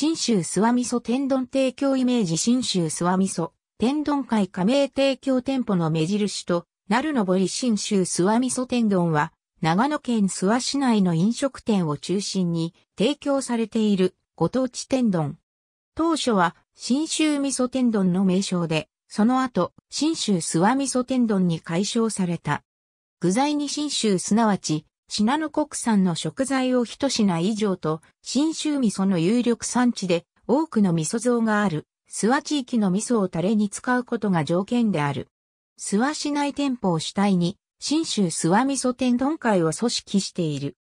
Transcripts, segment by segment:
新州諏訪味噌天丼提供イメージ新州諏訪味噌天丼会加盟提供店舗の目印となるのり新州諏訪味噌天丼は長野県諏訪市内の飲食店を中心に提供されているご当地天丼。当初は新州味噌天丼の名称で、その後、新州諏訪味噌天丼に改称された。具材に新州すなわち、品の国産の食材を一品以上と、新州味噌の有力産地で、多くの味噌像がある、諏訪地域の味噌をタレに使うことが条件である。諏訪市内店舗を主体に、新州諏訪味噌天丼会を組織している。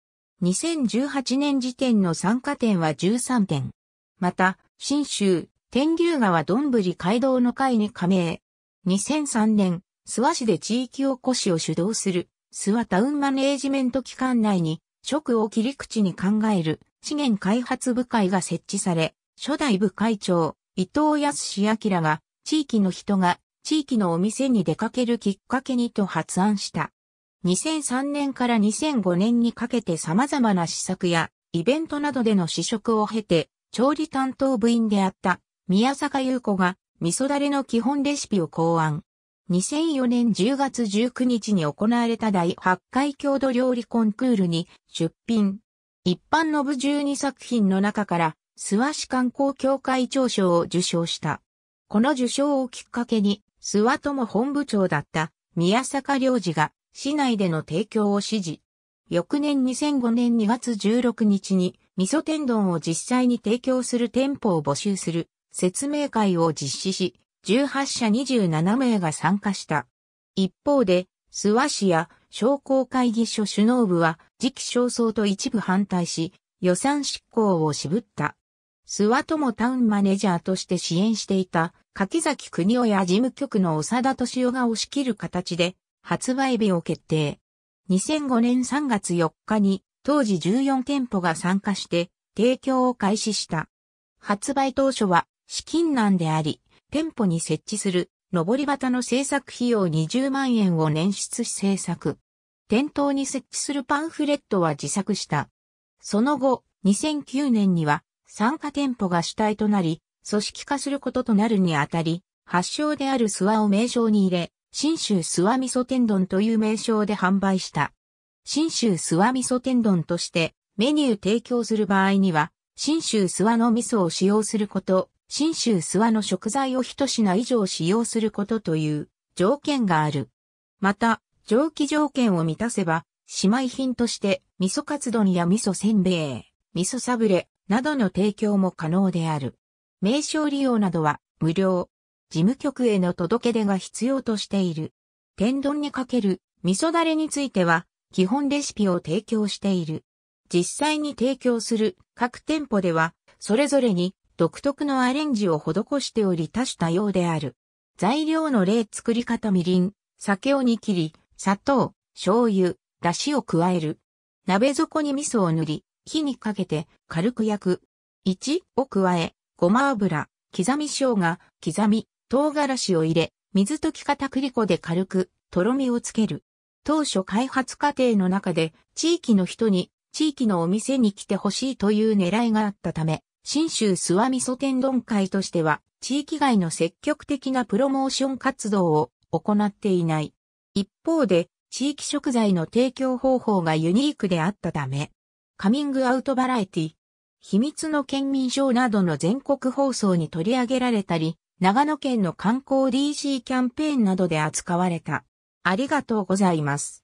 2018年時点の参加店は13店。また、新州、天竜川どんぶり街道の会に加盟。2003年、諏訪市で地域おこしを主導するスはタウンマネージメント期間内に、職を切り口に考える資源開発部会が設置され、初代部会長、伊藤康明が、地域の人が地域のお店に出かけるきっかけにと発案した。2003年から2005年にかけて様々な施策やイベントなどでの試食を経て、調理担当部員であった宮坂優子が味噌だれの基本レシピを考案。2004年10月19日に行われた第8回郷土料理コンクールに出品。一般の部12作品の中から、諏訪市観光協会長賞を受賞した。この受賞をきっかけに、諏訪友本部長だった宮坂良二が市内での提供を指示。翌年2005年2月16日に味噌天丼を実際に提供する店舗を募集する説明会を実施し、18社27名が参加した。一方で、諏訪市や商工会議所首脳部は時期焦燥と一部反対し、予算執行を渋った。諏訪友タウンマネジャーとして支援していた柿崎国夫や事務局の長田敏夫が押し切る形で発売日を決定。2005年3月4日に当時14店舗が参加して提供を開始した。発売当初は資金難であり、店舗に設置する、上り旗の制作費用20万円を捻出し制作。店頭に設置するパンフレットは自作した。その後、2009年には、参加店舗が主体となり、組織化することとなるにあたり、発祥である諏訪を名称に入れ、新州諏訪味噌天丼という名称で販売した。新州諏訪味噌天丼としてメニュー提供する場合には、新州諏訪の味噌を使用すること、新州諏訪の食材を一品以上使用することという条件がある。また、蒸気条件を満たせば、姉妹品として味噌カツ丼や味噌せんべい、味噌サブレなどの提供も可能である。名称利用などは無料。事務局への届け出が必要としている。天丼にかける味噌だれについては、基本レシピを提供している。実際に提供する各店舗では、それぞれに独特のアレンジを施しており多種多様である。材料の例作り方みりん、酒を煮切り、砂糖、醤油、だしを加える。鍋底に味噌を塗り、火にかけて軽く焼く。1を加え、ごま油、刻み生姜、刻み、唐辛子を入れ、水溶き片栗粉で軽く、とろみをつける。当初開発過程の中で、地域の人に、地域のお店に来てほしいという狙いがあったため、新州諏訪味噌天丼会としては、地域外の積極的なプロモーション活動を行っていない。一方で、地域食材の提供方法がユニークであったため、カミングアウトバラエティ、秘密の県民賞などの全国放送に取り上げられたり、長野県の観光 DC キャンペーンなどで扱われた。ありがとうございます。